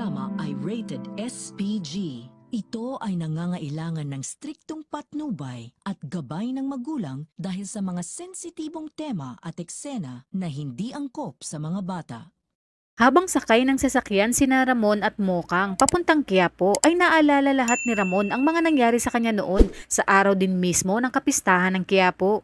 programa ay rated SPG. Ito ay nangangailangan ng striktong patnubay at gabay ng magulang dahil sa mga sensitibong tema at eksena na hindi angkop sa mga bata. Habang sakay ng sasakyan sina Ramon at Mokang papuntang Quiapo ay naalala lahat ni Ramon ang mga nangyari sa kanya noon sa araw din mismo ng kapistahan ng Quiapo.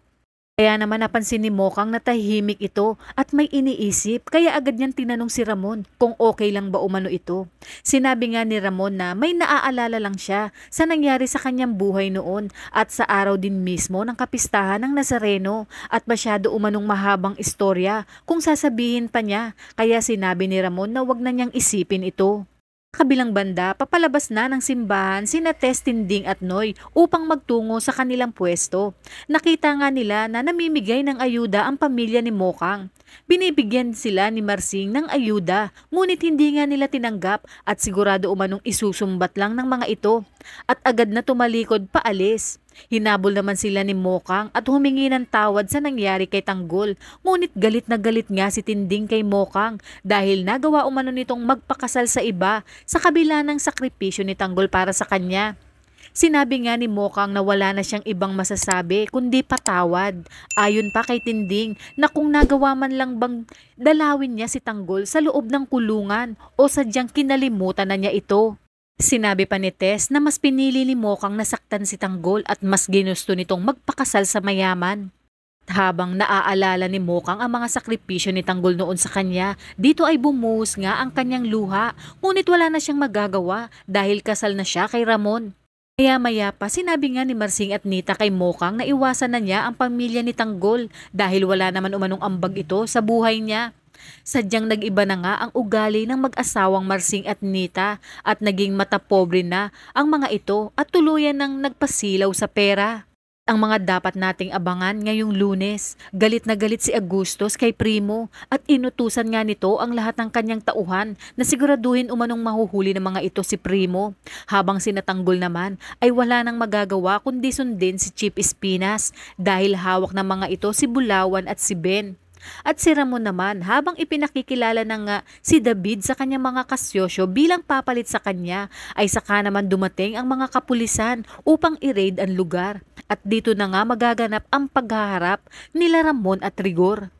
Kaya naman napansin ni Mokang na tahimik ito at may iniisip kaya agad niyang tinanong si Ramon kung okay lang ba umano ito. Sinabi nga ni Ramon na may naaalala lang siya sa nangyari sa kanyang buhay noon at sa araw din mismo ng kapistahan ng Nazareno at masyado umanong mahabang istorya kung sasabihin pa niya kaya sinabi ni Ramon na wag na niyang isipin ito. Kabilang banda, papalabas na ng simbahan sina Testinding at Noy upang magtungo sa kanilang pwesto. Nakita nga nila na namimigay ng ayuda ang pamilya ni Mokang. Binibigyan sila ni Marsing ng ayuda, ngunit hindi nga nila tinanggap at sigurado umanong isusumbat lang ng mga ito. At agad na tumalikod paalis. Hinabol naman sila ni Mokang at humingi ng tawad sa nangyari kay Tanggol. Ngunit galit na galit nga si Tinding kay Mokang dahil nagawa umano nitong magpakasal sa iba sa kabila ng sakripisyo ni Tanggol para sa kanya. Sinabi nga ni Mokang na wala na siyang ibang masasabi kundi patawad. Ayon pa kay Tinding na kung nagawa man lang bang dalawin niya si Tanggol sa loob ng kulungan o sadyang kinalimutan na niya ito. Sinabi pa ni Tess na mas pinili ni Mokang nasaktan si Tanggol at mas ginusto nitong magpakasal sa mayaman. Habang naaalala ni Mokang ang mga sakripisyo ni Tanggol noon sa kanya, dito ay bumuhos nga ang kanyang luha ngunit wala na siyang magagawa dahil kasal na siya kay Ramon. Maya-maya pa sinabi nga ni Marsing at Nita kay Mokang na iwasan na niya ang pamilya ni Tanggol dahil wala naman umanong ambag ito sa buhay niya. Sadyang nag-iba na nga ang ugali ng mag-asawang Marsing at Nita at naging matapobre na ang mga ito at tuluyan ng nagpasilaw sa pera. Ang mga dapat nating abangan ngayong lunes, galit na galit si Agustos kay Primo at inutusan nga nito ang lahat ng kanyang tauhan na siguraduhin umanong mahuhuli ng mga ito si Primo. Habang sinatanggol naman ay wala nang magagawa kundi sundin si Chief Espinas dahil hawak ng mga ito si Bulawan at si Ben. At si Ramon naman habang ipinakikilala ng nga si David sa kanyang mga kasyosyo bilang papalit sa kanya ay saka naman dumating ang mga kapulisan upang i-raid ang lugar. At dito na nga magaganap ang paghaharap nila Ramon at Rigor.